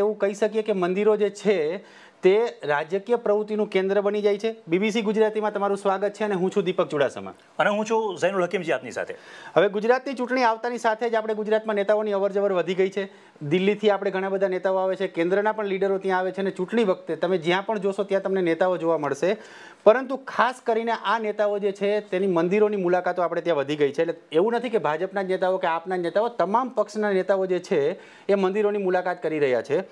એવું કહી શકીએ કે મંદિરો જે છે તે રાજકીય પ્રવૃત્તિનું કેન્દ્ર બની જાય છે બીબીસી ગુજરાતીમાં તમારું સ્વાગત છે અને હું છું દીપક ચુડાસમા અને હું છું ઝૈનુલ હકીમજી આપની સાથે હવે ગુજરાતની ચૂંટણી આવતાની સાથે જ આપણે ગુજરાતમાં નેતાઓની અવરજવર વધી ગઈ છે દિલ્હીથી આપણે ઘણા બધા નેતાઓ આવે છે કેન્દ્રના પણ લીડરો ત્યાં આવે છે અને ચૂંટણી વખતે તમે જ્યાં પણ જોશો ત્યાં તમને નેતાઓ જોવા મળશે પરંતુ ખાસ કરીને આ નેતાઓ જે છે તેની મંદિરોની મુલાકાતો આપણે ત્યાં વધી ગઈ છે એટલે એવું નથી કે ભાજપના જ નેતાઓ કે આપના નેતાઓ તમામ પક્ષના નેતાઓ જે છે એ મંદિરોની મુલાકાત કરી રહ્યા છે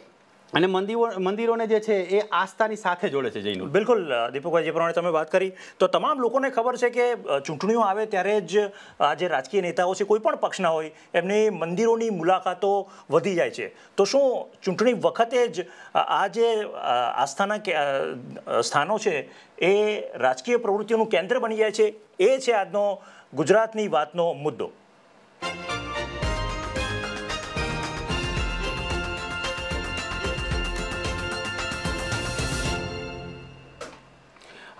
અને મંદિરો મંદિરોને જે છે એ આસ્થાની સાથે જોડે છે જઈને બિલકુલ દીપકભાઈ જે પ્રમાણે તમે વાત કરી તો તમામ લોકોને ખબર છે કે ચૂંટણીઓ આવે ત્યારે જ આ જે રાજકીય નેતાઓ છે કોઈ પણ પક્ષના હોય એમની મંદિરોની મુલાકાતો વધી જાય છે તો શું ચૂંટણી વખતે જ આ જે આસ્થાના સ્થાનો છે એ રાજકીય પ્રવૃત્તિઓનું કેન્દ્ર બની જાય છે એ છે આજનો ગુજરાતની વાતનો મુદ્દો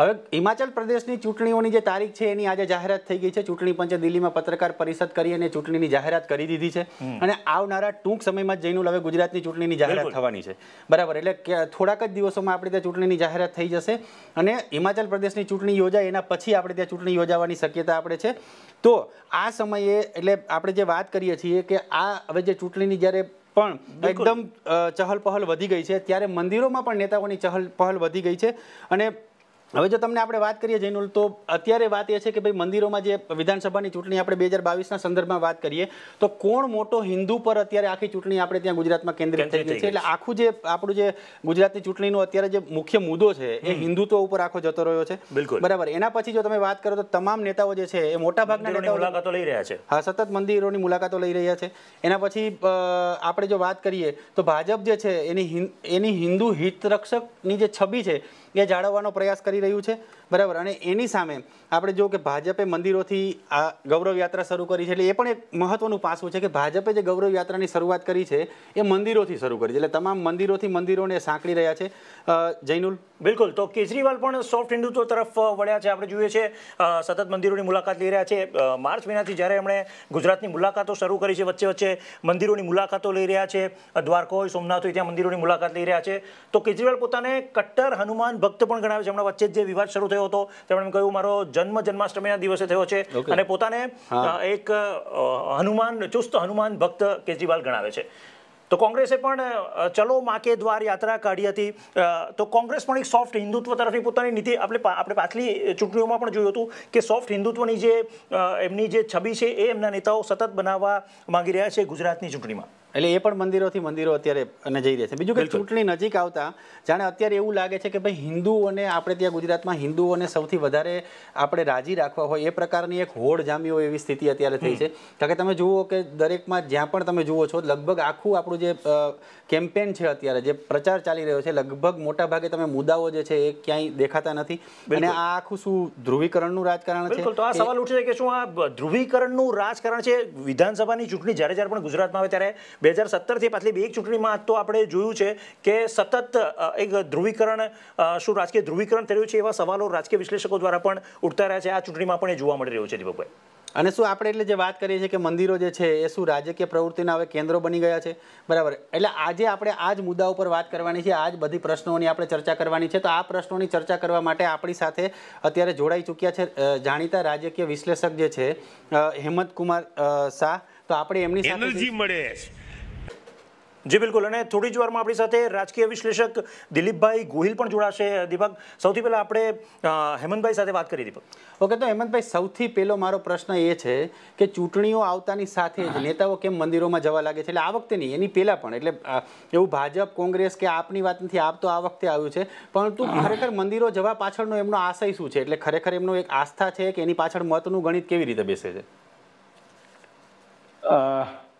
હવે હિમાચલ પ્રદેશની ચૂંટણીઓની જે તારીખ છે એની આજે જાહેરાત થઈ ગઈ છે ચૂંટણી પંચે દિલ્હીમાં પત્રકાર પરિષદ કરી અને ચૂંટણીની જાહેરાત કરી દીધી છે અને આવનારા ટૂંક સમયમાં જઈને હવે ગુજરાતની ચૂંટણીની જાહેરાત થવાની છે બરાબર એટલે થોડાક જ દિવસોમાં આપણે ત્યાં ચૂંટણીની જાહેરાત થઈ જશે અને હિમાચલ પ્રદેશની ચૂંટણી યોજાય એના પછી આપણે ત્યાં ચૂંટણી યોજાવાની શક્યતા આપણે છે તો આ સમયે એટલે આપણે જે વાત કરીએ છીએ કે આ હવે જે ચૂંટણીની જ્યારે પણ એકદમ ચહલ પહલ વધી ગઈ છે ત્યારે મંદિરોમાં પણ નેતાઓની ચહલ પહલ વધી ગઈ છે અને હવે જો તમને આપણે વાત કરીએ જૈનુલ તો અત્યારે વાત એ છે કે ભાઈ મંદિરોમાં જે વિધાનસભાની ચૂંટણી આપણે બે હજાર બાવીસના સંદર્ભમાં વાત કરીએ તો કોણ મોટો હિન્દુ પર અત્યારે આખી ચૂંટણી આપણે ત્યાં ગુજરાતમાં કેન્દ્રિત થઈ ગઈ છે એટલે આખું જે આપણું જે ગુજરાતની ચૂંટણીનો અત્યારે જે મુખ્ય મુદ્દો છે એ હિન્દુત્વ ઉપર આખો જતો રહ્યો છે બિલકુલ બરાબર એના પછી જો તમે વાત કરો તો તમામ નેતાઓ જે છે એ મોટા ભાગના નેતાઓ મુલાકાતો લઈ રહ્યા છે હા સતત મંદિરોની મુલાકાતો લઈ રહ્યા છે એના પછી આપણે જો વાત કરીએ તો ભાજપ જે છે એની એની હિન્દુ હિતરક્ષકની જે છબી છે એ જાળવવાનો પ્રયાસ કરી રહ્યું છે બરાબર અને એની સામે આપણે જો કે ભાજપે મંદિરોથી આ ગૌરવ યાત્રા શરૂ કરી છે એટલે એ પણ એક મહત્વનું પાસું છે કે ભાજપે જે ગૌરવ યાત્રાની શરૂઆત કરી છે એ મંદિરોથી શરૂ કરી છે એટલે તમામ મંદિરોથી મંદિરોને સાંકળી રહ્યા છે જૈનુલ બિલકુલ તો કેજરીવાલ પણ સોફ્ટ હિન્દુત્વ તરફ વળ્યા છે આપણે જોઈએ છે સતત મંદિરોની મુલાકાત લઈ રહ્યા છે માર્ચ મહિનાથી જ્યારે એમણે ગુજરાતની મુલાકાતો શરૂ કરી છે વચ્ચે વચ્ચે મંદિરોની મુલાકાતો લઈ રહ્યા છે દ્વારકા હોય સોમનાથ હોય ત્યાં મંદિરોની મુલાકાત લઈ રહ્યા છે તો કેજરીવાલ પોતાને કટ્ટર હનુમાન ભક્ત પણ ગણાવે છે હમણાં વચ્ચે જે વિવાદ શરૂ થયો થયો હતો તેમણે કહ્યું મારો જન્મ જન્માષ્ટમીના દિવસે થયો છે અને પોતાને એક હનુમાન ચુસ્ત હનુમાન ભક્ત કેજરીવાલ ગણાવે છે તો કોંગ્રેસે પણ ચલો માકે દ્વાર યાત્રા કાઢી હતી તો કોંગ્રેસ પણ એક સોફ્ટ હિન્દુત્વ તરફની પોતાની નીતિ આપણે આપણે પાછલી ચૂંટણીઓમાં પણ જોયું હતું કે સોફ્ટ હિન્દુત્વની જે એમની જે છબી છે એ એમના નેતાઓ સતત બનાવવા માંગી રહ્યા છે ગુજરાતની ચૂંટણીમાં એટલે એ પણ મંદિરોથી મંદિરો અત્યારે અને જઈ રહ્યા છે બીજું કે ચૂંટણી નજીક આવતા જાણે અત્યારે એવું લાગે છે કે ભાઈ હિન્દુઓને આપણે ત્યાં ગુજરાતમાં હિન્દુઓને સૌથી વધારે આપણે રાજી રાખવા હોય એ પ્રકારની એક હોડ જામી હોય એવી સ્થિતિ અત્યારે થઈ છે કારણ કે તમે જુઓ કે દરેકમાં જ્યાં પણ તમે જુઓ છો લગભગ આખું આપણું જે કેમ્પેન છે અત્યારે જે પ્રચાર ચાલી રહ્યો છે લગભગ મોટા ભાગે તમે મુદ્દાઓ જે છે એ ક્યાંય દેખાતા નથી અને આ આખું શું ધ્રુવીકરણનું રાજકારણ છે તો આ સવાલ ઉઠે છે કે શું આ ધ્રુવીકરણનું રાજકારણ છે વિધાનસભાની ચૂંટણી જ્યારે જ્યારે પણ ગુજરાતમાં આવે ત્યારે બે હજાર સત્તરથી પાછલી બે ચૂંટણીમાં તો આપણે જોયું છે કે સતત એક ધ્રુવીકરણ શું રાજકીય ધ્રુવીકરણ થઈ રહ્યું છે એવા સવાલો રાજકીય વિશ્લેષકો દ્વારા પણ ઉઠતા રહ્યા છે આ ચૂંટણીમાં પણ એ જોવા મળી રહ્યું છે દીપકભાઈ અને શું આપણે એટલે જે વાત કરીએ છીએ કે મંદિરો જે છે એ શું રાજકીય પ્રવૃત્તિના હવે કેન્દ્રો બની ગયા છે બરાબર એટલે આજે આપણે આ જ મુદ્દા ઉપર વાત કરવાની છે આ જ બધી પ્રશ્નોની આપણે ચર્ચા કરવાની છે તો આ પ્રશ્નોની ચર્ચા કરવા માટે આપણી સાથે અત્યારે જોડાઈ ચૂક્યા છે જાણીતા રાજકીય વિશ્લેષક જે છે હેમંત કુમાર શાહ તો આપણે એમની એનર્જી મળે જી બિલકુલ અને થોડી જ વારમાં આપણી સાથે રાજકીય વિશ્લેષક દિલીપભાઈ ગોહિલ પણ જોડાશે દીપક સૌથી પહેલાં આપણે હેમંતભાઈ સાથે વાત કરી દીપક ઓકે તો હેમંતભાઈ સૌથી પહેલો મારો પ્રશ્ન એ છે કે ચૂંટણીઓ આવતાની સાથે જ નેતાઓ કેમ મંદિરોમાં જવા લાગે છે એટલે આ વખતે નહીં એની પહેલાં પણ એટલે એવું ભાજપ કોંગ્રેસ કે આપની વાત નથી આપ તો આ વખતે આવ્યું છે પરંતુ ખરેખર મંદિરો જવા પાછળનો એમનો આશય શું છે એટલે ખરેખર એમનો એક આસ્થા છે કે એની પાછળ મતનું ગણિત કેવી રીતે બેસે છે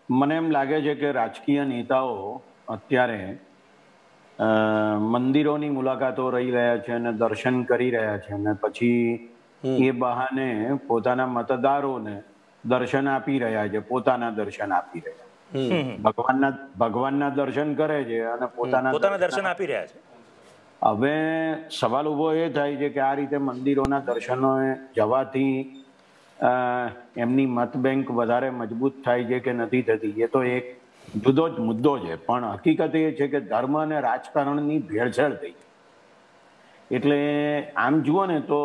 મને એમ લાગે છે કે રાજકીય નેતાઓ અત્યારે મંદિરોની મુલાકાતો રહી રહ્યા છે અને દર્શન કરી રહ્યા છે અને પછી એ બહાને પોતાના મતદારોને દર્શન આપી રહ્યા છે પોતાના દર્શન આપી રહ્યા ભગવાનના ભગવાનના દર્શન કરે છે અને પોતાના પોતાના દર્શન આપી રહ્યા છે હવે સવાલ ઉભો એ થાય છે કે આ રીતે મંદિરોના દર્શનો જવાથી એમની મતબેંક વધારે મજબૂત થાય છે કે નથી થતી એ તો એક જુદો જ મુદ્દો છે પણ હકીકત એ છે કે ધર્મ અને રાજકારણની ભેળસેળ થઈ એટલે આમ જુઓ ને તો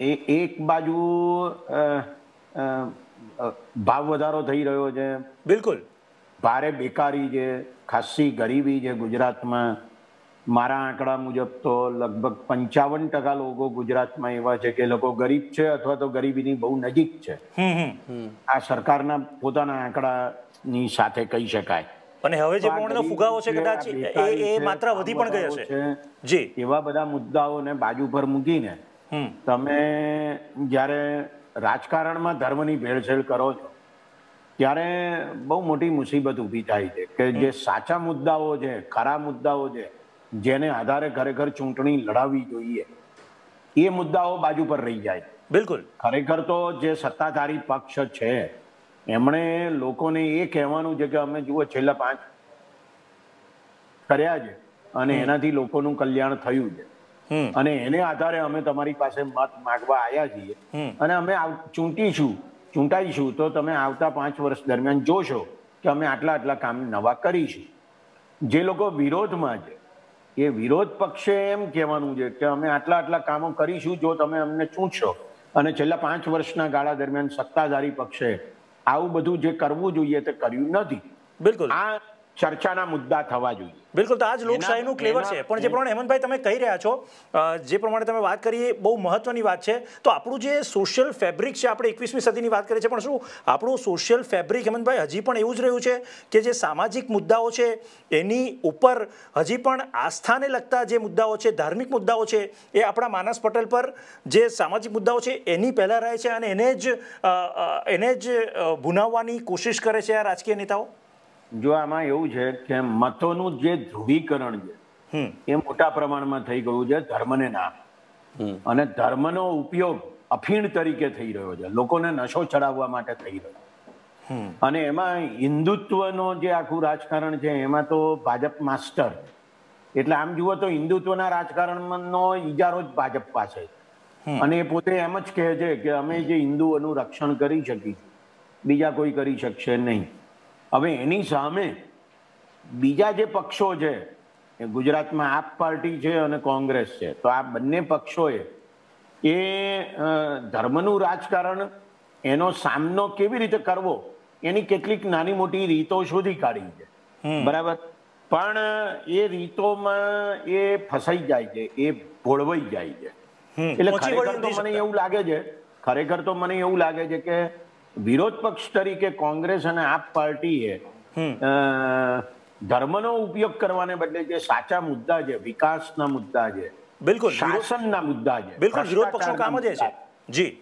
એ એક બાજુ ભાવ વધારો થઈ રહ્યો છે બિલકુલ ભારે બેકારી છે ખાસ્સી ગરીબી છે ગુજરાતમાં મારા આંકડા મુજબ તો લગભગ પંચાવન ટકા લોકો ગુજરાતમાં એવા છે કે લોકો ગરીબ છે અથવા તો ગરીબીની બહુ નજીક છે આ સરકારના પોતાના આંકડાની સાથે કહી શકાય અને હવે જે કોણનો ફુગાવો છે કદાચ એ એ માત્રા વધી પણ ગઈ હશે જી એવા બધા મુદ્દાઓને બાજુ પર મૂકીને તમે જ્યારે રાજકારણમાં ધર્મની ભેળસેળ કરો છો ત્યારે બહુ મોટી મુસીબત ઊભી થાય છે કે જે સાચા મુદ્દાઓ છે ખરા મુદ્દાઓ છે જેને આધારે ખરેખર ચૂંટણી લડાવવી જોઈએ એ મુદ્દાઓ બાજુ પર રહી જાય બિલકુલ ખરેખર તો જે સત્તાધારી પક્ષ છે એમણે લોકોને એ કહેવાનું છે કે અમે જુઓ છેલ્લા પાંચ કર્યા છે અને એનાથી લોકોનું કલ્યાણ થયું છે અને એને આધારે અમે તમારી પાસે મત માગવા આવ્યા છીએ અને અમે ચૂંટીશું ચૂંટાઈશું તો તમે આવતા પાંચ વર્ષ દરમિયાન જોશો કે અમે આટલા આટલા કામ નવા કરીશું જે લોકો વિરોધમાં છે એ વિરોધ પક્ષે એમ કહેવાનું છે કે અમે આટલા આટલા કામો કરીશું જો તમે અમને ચૂંટશો અને છેલ્લા પાંચ વર્ષના ગાળા દરમિયાન સત્તાધારી પક્ષે આવું બધું જે કરવું જોઈએ તે કર્યું નથી બિલકુલ આ ચર્ચાના મુદ્દા થવા જોઈએ બિલકુલ તો આ જ લોકશાહીનું ક્લેવર છે પણ જે પ્રમાણે હેમંતભાઈ તમે કહી રહ્યા છો જે પ્રમાણે તમે વાત કરી એ બહુ મહત્વની વાત છે તો આપણું જે સોશિયલ ફેબ્રિક છે આપણે એકવીસમી સદીની વાત કરીએ છીએ પણ શું આપણું સોશિયલ ફેબ્રિક હેમંતભાઈ હજી પણ એવું જ રહ્યું છે કે જે સામાજિક મુદ્દાઓ છે એની ઉપર હજી પણ આસ્થાને લગતા જે મુદ્દાઓ છે ધાર્મિક મુદ્દાઓ છે એ આપણા માનસ પટેલ પર જે સામાજિક મુદ્દાઓ છે એની પહેલાં રહે છે અને એને જ એને જ ભૂનાવવાની કોશિશ કરે છે આ રાજકીય નેતાઓ જો આમાં એવું છે કે મતોનું જે ધ્રુવીકરણ છે એ મોટા પ્રમાણમાં થઈ ગયું છે ધર્મને ના અને ધર્મનો ઉપયોગ અફીણ તરીકે થઈ રહ્યો છે લોકોને નશો ચડાવવા માટે થઈ રહ્યો અને એમાં હિન્દુત્વનો જે આખું રાજકારણ છે એમાં તો ભાજપ માસ્ટર એટલે આમ જુઓ તો હિન્દુત્વના રાજકારણનો ઈજારો જ ભાજપ પાસે અને એ પોતે એમ જ કહે છે કે અમે જે હિન્દુઓનું રક્ષણ કરી શકીશું બીજા કોઈ કરી શકશે નહીં હવે એની સામે બીજા જે પક્ષો છે એ ગુજરાતમાં આપ પાર્ટી છે અને કોંગ્રેસ છે તો આ બંને પક્ષોએ એ ધર્મનું રાજકારણ એનો સામનો કેવી રીતે કરવો એની કેટલીક નાની મોટી રીતો શોધી કાઢી છે બરાબર પણ એ રીતોમાં એ ફસાઈ જાય છે એ ભોળવાઈ જાય છે એટલે ખરેખર તો મને એવું લાગે છે ખરેખર તો મને એવું લાગે છે કે વિરોધ પક્ષ તરીકે કોંગ્રેસ અને આપ પાર્ટીએ ધર્મનો ઉપયોગ કરવાને બદલે જે સાચા મુદ્દા છે વિકાસના મુદ્દા છે બિલકુલ શાસનના મુદ્દા છે બિલકુલ વિરોધ પક્ષનું કામ જ છે જી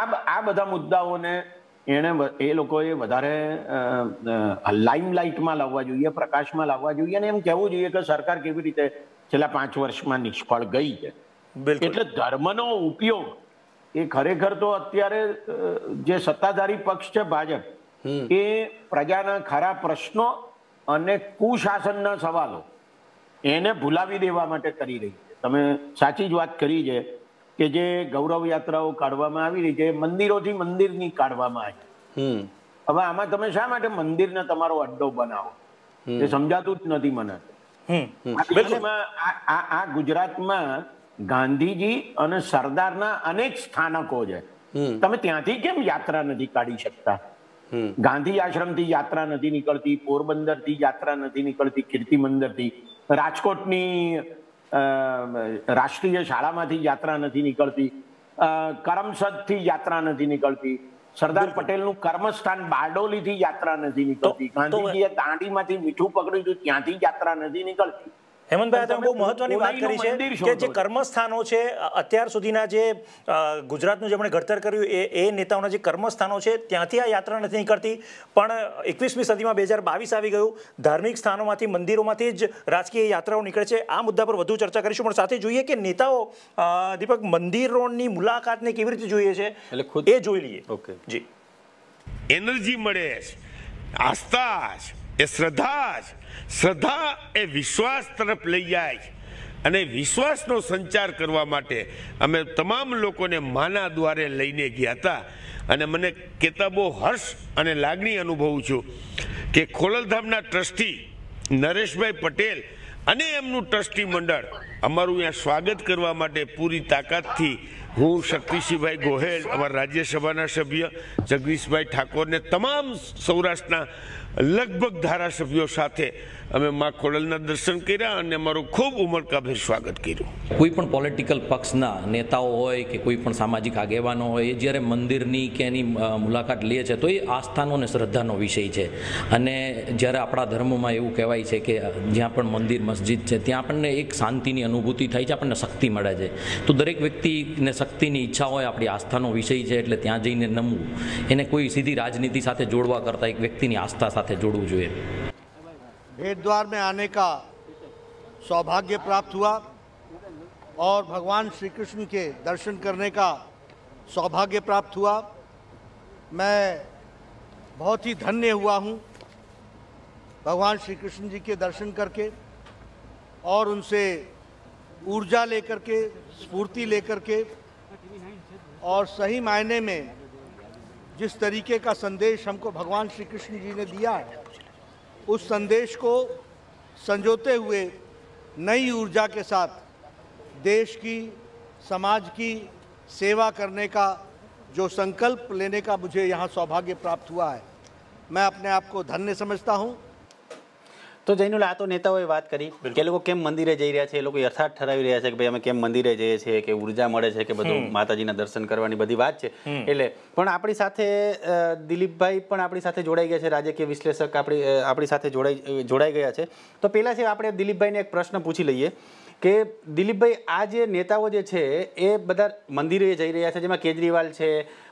આ આ બધા મુદ્દાઓને એણે એ લોકોએ વધારે લાઇમલાઇટમાં લાવવા જોઈએ પ્રકાશમાં લાવવા જોઈએ અને એમ કહેવું જોઈએ કે સરકાર કેવી રીતે છેલ્લા પાંચ વર્ષમાં નિષ્ફળ ગઈ છે એટલે ધર્મનો ઉપયોગ એ ખરેખર તો અત્યારે જે સત્તાધારી પક્ષ છે ભાજપ એ પ્રજાના ખરા પ્રશ્નો અને કુશાસનના સવાલો એને ભૂલાવી દેવા માટે કરી રહી છે તમે સાચી જ વાત કરી છે કે જે ગૌરવ યાત્રાઓ કાઢવામાં આવી રહી છે મંદિરોથી મંદિરની કાઢવામાં આવી હવે આમાં તમે શા માટે મંદિરને તમારો અડ્ડો બનાવો એ સમજાતું જ નથી મને આ ગુજરાતમાં ગાંધીજી અને સરદારના અનેક સ્થાનકો છે તમે ત્યાંથી કેમ યાત્રા નથી કાઢી શકતા ગાંધી થી યાત્રા નથી નીકળતી પોરબંદરથી યાત્રા નથી નીકળતી કીર્તિ થી રાજકોટની રાષ્ટ્રીય શાળામાંથી યાત્રા નથી નીકળતી કરમસદથી યાત્રા નથી નીકળતી સરદાર પટેલનું કર્મસ્થાન બારડોલીથી યાત્રા નથી નીકળતી ગાંધીજીએ દાંડીમાંથી મીઠું પકડ્યું ત્યાંથી યાત્રા નથી નીકળતી હેમંતભાઈ તમે બહુ મહત્વની વાત કરી છે કે જે કર્મસ્થાનો છે અત્યાર સુધીના જે ગુજરાતનું જેમણે ઘડતર કર્યું એ એ નેતાઓના જે કર્મસ્થાનો છે ત્યાંથી આ યાત્રા નથી કરતી પણ એકવીસમી સદીમાં બે હજાર બાવીસ આવી ગયું ધાર્મિક સ્થાનોમાંથી મંદિરોમાંથી જ રાજકીય યાત્રાઓ નીકળે છે આ મુદ્દા પર વધુ ચર્ચા કરીશું પણ સાથે જોઈએ કે નેતાઓ દીપક મંદિરોની મુલાકાતને કેવી રીતે જોઈએ છે એ જોઈ લઈએ ઓકે જી એનર્જી મળે છે આસ્થા એ શ્રદ્ધા શ્રદ્ધા એ વિશ્વાસ તરફ લઈ જાય અને વિશ્વાસનો સંચાર કરવા માટે અમે તમામ લોકોને માના દ્વારે લઈને ગયા હતા અને મને કહેતા બહુ હર્ષ અને લાગણી અનુભવું છું કે ખોલલધામના ટ્રસ્ટી નરેશભાઈ પટેલ અને એમનું ટ્રસ્ટી મંડળ અમારું અહીંયા સ્વાગત કરવા માટે પૂરી તાકાતથી હું શક્તિસિંહભાઈ ગોહેલ અમારા રાજ્યસભાના સભ્ય જગદીશભાઈ ઠાકોરને તમામ સૌરાષ્ટ્રના લગભગ ધારાસભ્યો સાથે અમે મા ખોડલના દર્શન કર્યા અને અમારું ખૂબ ઉમળકાભેર સ્વાગત કર્યું કોઈ પણ પોલિટિકલ પક્ષના નેતાઓ હોય કે કોઈ પણ સામાજિક આગેવાનો હોય એ જ્યારે મંદિરની કે એની મુલાકાત લે છે તો એ આસ્થાનો અને શ્રદ્ધાનો વિષય છે અને જ્યારે આપણા ધર્મમાં એવું કહેવાય છે કે જ્યાં પણ મંદિર મસ્જિદ છે ત્યાં આપણને એક શાંતિની અનુભવ अनुभूति થાય છે આપણને શક્તિ મળે છે તો દરેક વ્યક્તિને શક્તિની ઈચ્છા હોય આપડી આસ્થાનો વિષય છે એટલે ત્યાં જઈને નમવું એને કોઈ સીધી રાજનીતિ સાથે જોડવા કરતા એક વ્યક્તિની આસ્થા સાથે જોડવું જોઈએ ભેઢ દ્વાર મેં આને કા સૌભાગ્ય પ્રાપ્ત ہوا ઓર ભગવાન શ્રી કૃષ્ણ કે દર્શન કરને કા સૌભાગ્ય પ્રાપ્ત ہوا મેં બહોત હી ધન્ય ہوا હું ભગવાન શ્રી કૃષ્ણજી કે દર્શન કરકે ઓર ઉનસે ऊर्जा लेकर के स्फूर्ति लेकर के और सही मायने में जिस तरीके का संदेश हमको भगवान श्री कृष्ण जी ने दिया है उस संदेश को संजोते हुए नई ऊर्जा के साथ देश की समाज की सेवा करने का जो संकल्प लेने का मुझे यहाँ सौभाग्य प्राप्त हुआ है मैं अपने आप को धन्य समझता हूँ તો જૈનુલ આ તો નેતાઓએ વાત કરી કે લોકો કેમ મંદિરે જઈ રહ્યા છે એ લોકો યથાર્થ ઠરાવી રહ્યા છે કે ભાઈ અમે કેમ મંદિરે જઈએ છીએ કે ઉર્જા મળે છે કે બધું માતાજીના દર્શન કરવાની બધી વાત છે એટલે પણ આપણી સાથે દિલીપભાઈ પણ આપણી સાથે જોડાઈ ગયા છે રાજકીય વિશ્લેષક આપણી આપણી સાથે જોડાઈ જોડાઈ ગયા છે તો પહેલાં છે આપણે દિલીપભાઈને એક પ્રશ્ન પૂછી લઈએ કે દિલીપભાઈ આ જે નેતાઓ જે છે એ બધા મંદિરે જઈ રહ્યા છે જેમાં કેજરીવાલ છે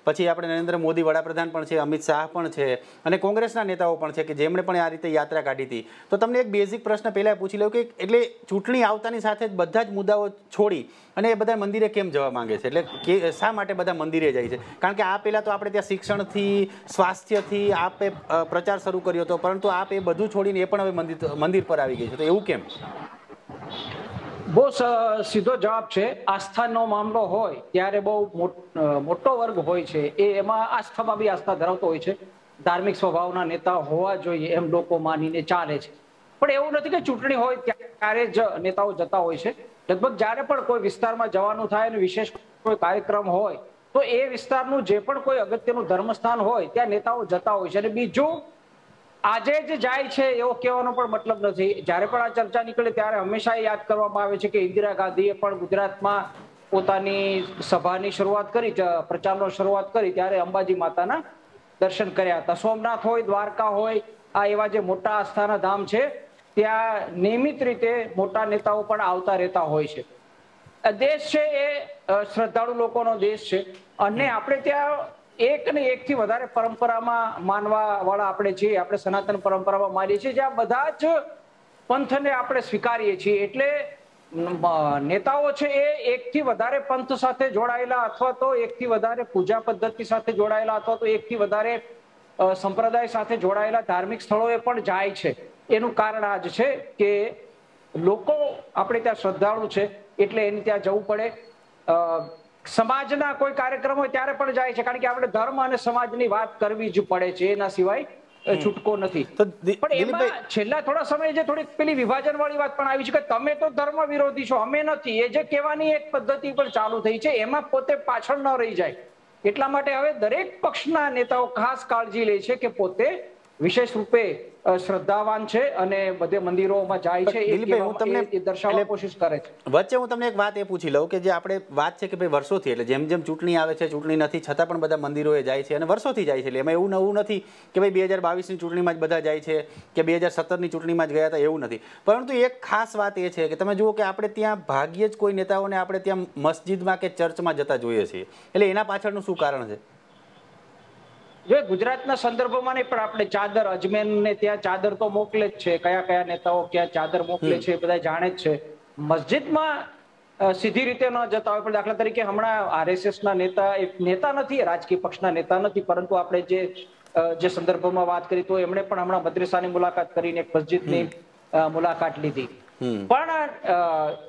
પછી આપણે નરેન્દ્ર મોદી વડાપ્રધાન પણ છે અમિત શાહ પણ છે અને કોંગ્રેસના નેતાઓ પણ છે કે જેમણે પણ આ રીતે યાત્રા કાઢી હતી તો તમને એક બેઝિક પ્રશ્ન પહેલાં પૂછી લઉં કે એટલે ચૂંટણી આવતાની સાથે જ બધા જ મુદ્દાઓ છોડી અને એ બધા મંદિરે કેમ જવા માંગે છે એટલે કે શા માટે બધા મંદિરે જાય છે કારણ કે આ પહેલાં તો આપણે ત્યાં શિક્ષણથી સ્વાસ્થ્યથી આપે પ્રચાર શરૂ કર્યો હતો પરંતુ આપ એ બધું છોડીને એ પણ હવે મંદિર મંદિર પર આવી ગઈ છે તો એવું કેમ બહુ સીધો જવાબ છે આસ્થાનો મામલો હોય ત્યારે બહુ મોટો વર્ગ હોય છે એ એમાં આસ્થામાં બી આસ્થા ધરાવતો હોય છે ધાર્મિક સ્વભાવના નેતા હોવા જોઈએ એમ લોકો માનીને ચાલે છે પણ એવું નથી કે ચૂંટણી હોય ત્યારે જ નેતાઓ જતા હોય છે લગભગ જ્યારે પણ કોઈ વિસ્તારમાં જવાનું થાય અને વિશેષ કોઈ કાર્યક્રમ હોય તો એ વિસ્તારનું જે પણ કોઈ અગત્યનું ધર્મસ્થાન હોય ત્યાં નેતાઓ જતા હોય છે અને બીજું આજે જ જાય છે એવો કહેવાનો પણ મતલબ નથી જ્યારે પણ આ ચર્ચા નીકળે ત્યારે હંમેશા યાદ કરવામાં આવે છે કે ઇન્દિરા ગાંધીએ પણ ગુજરાતમાં પોતાની સભાની શરૂઆત કરી પ્રચારનો શરૂઆત કરી ત્યારે અંબાજી માતાના દર્શન કર્યા હતા સોમનાથ હોય દ્વારકા હોય આ એવા જે મોટા આસ્થાના ધામ છે ત્યાં નિયમિત રીતે મોટા નેતાઓ પણ આવતા રહેતા હોય છે દેશ છે એ શ્રદ્ધાળુ લોકોનો દેશ છે અને આપણે ત્યાં એક ને એક થી વધારે પરંપરામાં માનવા વાળા આપણે છીએ આપણે સનાતન પરંપરામાં માનીએ છીએ જ્યાં બધા જ પંથને આપણે સ્વીકારીએ છીએ એટલે નેતાઓ છે એ એકથી વધારે પંથ સાથે જોડાયેલા અથવા તો એકથી વધારે પૂજા પદ્ધતિ સાથે જોડાયેલા અથવા તો એકથી વધારે સંપ્રદાય સાથે જોડાયેલા ધાર્મિક સ્થળોએ પણ જાય છે એનું કારણ આ જ છે કે લોકો આપણે ત્યાં શ્રદ્ધાળુ છે એટલે એને ત્યાં જવું પડે સમાજના કોઈ કાર્યક્રમ હોય ત્યારે પણ જાય છે કારણ કે આપણે ધર્મ અને સમાજની વાત કરવી જ પડે છે એના સિવાય છૂટકો નથી પણ એમાં છેલ્લા થોડા સમય જે થોડીક પેલી વિભાજન વાળી વાત પણ આવી છે કે તમે તો ધર્મ વિરોધી છો અમે નથી એ જે કહેવાની એક પદ્ધતિ પણ ચાલુ થઈ છે એમાં પોતે પાછળ ન રહી જાય એટલા માટે હવે દરેક પક્ષના નેતાઓ ખાસ કાળજી લે છે કે પોતે વિશેષ રૂપે શ્રદ્ધાવાન છે અને બધે મંદિરોમાં જાય છે હું તમને દર્શાવવા કોશિશ કરે છે વચ્ચે હું તમને એક વાત એ પૂછી લઉં કે જે આપણે વાત છે કે ભાઈ વર્ષોથી એટલે જેમ જેમ ચૂંટણી આવે છે ચૂંટણી નથી છતાં પણ બધા મંદિરોએ જાય છે અને વર્ષોથી જાય છે એટલે એમાં એવું નવું નથી કે ભાઈ બે હજાર બાવીસની ચૂંટણીમાં જ બધા જાય છે કે બે હજાર સત્તરની ચૂંટણીમાં જ ગયા હતા એવું નથી પરંતુ એક ખાસ વાત એ છે કે તમે જુઓ કે આપણે ત્યાં ભાગ્યે જ કોઈ નેતાઓને આપણે ત્યાં મસ્જિદમાં કે ચર્ચમાં જતા જોઈએ છીએ એટલે એના પાછળનું શું કારણ છે જો ગુજરાતના સંદર્ભમાં નહીં પણ આપણે ચાદર અજમેર ને ત્યાં ચાદર તો મોકલે જ છે કયા કયા નેતાઓ ક્યાં ચાદર મોકલે છે એ બધા જાણે જ છે મસ્જિદમાં સીધી રીતે ન જતા હોય પણ દાખલા તરીકે હમણાં આરએસએસ ના નેતા નેતા નથી રાજકીય પક્ષના નેતા નથી પરંતુ આપણે જે જે સંદર્ભમાં વાત કરી તો એમણે પણ હમણાં મદ્રેસાની મુલાકાત કરીને એક મસ્જિદની મુલાકાત લીધી પણ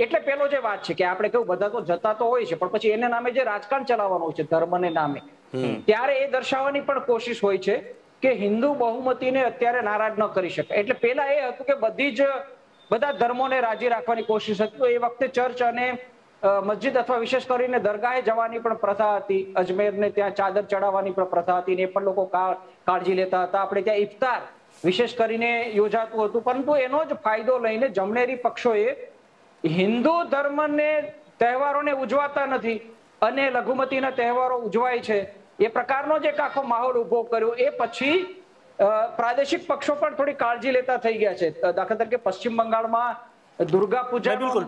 એટલે પેલો જે વાત છે કે આપણે કેવું બધા તો જતા તો હોય છે પણ પછી એને નામે જે રાજકારણ ચલાવવાનું છે ધર્મને નામે ત્યારે એ દર્શાવવાની પણ કોશિશ હોય છે કે હિન્દુ બહુમતીને અત્યારે નારાજ ન કરી શકે એટલે પેલા એ હતું કે બધી જ બધા ધર્મોને રાજી રાખવાની કોશિશ હતી એ વખતે ચર્ચ અને મસ્જિદ અથવા વિશેષ કરીને દરગાહે જવાની પણ પ્રથા હતી અજમેરને ત્યાં ચાદર ચડાવવાની પણ પ્રથા હતી ને પણ લોકો કાળજી લેતા હતા આપણે ત્યાં ઇફતાર વિશેષ કરીને યોજાતું હતું પરંતુ એનો જ ફાયદો લઈને જમણેરી પક્ષોએ હિન્દુ ધર્મને તહેવારોને ઉજવાતા નથી અને લઘુમતીના તહેવારો ઉજવાય છે એ પ્રકારનો જે આખો માહોલ ઉભો કર્યો એ પછી પ્રાદેશિક પક્ષો પણ થોડી કાળજી લેતા થઈ ગયા છે દાખલા તરીકે પશ્ચિમ બંગાળમાં દુર્ગા પૂજા બિલકુલ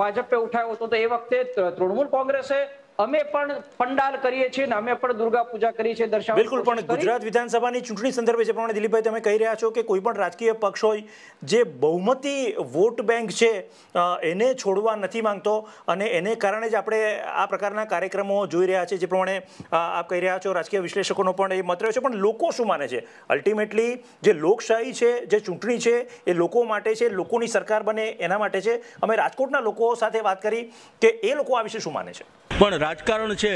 ભાજપે ઉઠાવ્યો હતો તો એ વખતે તૃણમૂલ કોંગ્રેસે અમે પણ પંડાલ કરીએ છીએ અને અમે પણ દુર્ગા પૂજા કરીએ છીએ દર્શાવ બિલકુલ પણ ગુજરાત વિધાનસભાની ચૂંટણી સંદર્ભે જે પ્રમાણે દિલીપભાઈ તમે કહી રહ્યા છો કે કોઈ પણ રાજકીય પક્ષ હોય જે બહુમતી વોટ બેંક છે એને છોડવા નથી માંગતો અને એને કારણે જ આપણે આ પ્રકારના કાર્યક્રમો જોઈ રહ્યા છે જે પ્રમાણે આપ કહી રહ્યા છો રાજકીય વિશ્લેષકોનો પણ એ મત રહ્યો છે પણ લોકો શું માને છે અલ્ટિમેટલી જે લોકશાહી છે જે ચૂંટણી છે એ લોકો માટે છે લોકોની સરકાર બને એના માટે છે અમે રાજકોટના લોકો સાથે વાત કરી કે એ લોકો આ વિશે શું માને છે પણ રાજકારણ છે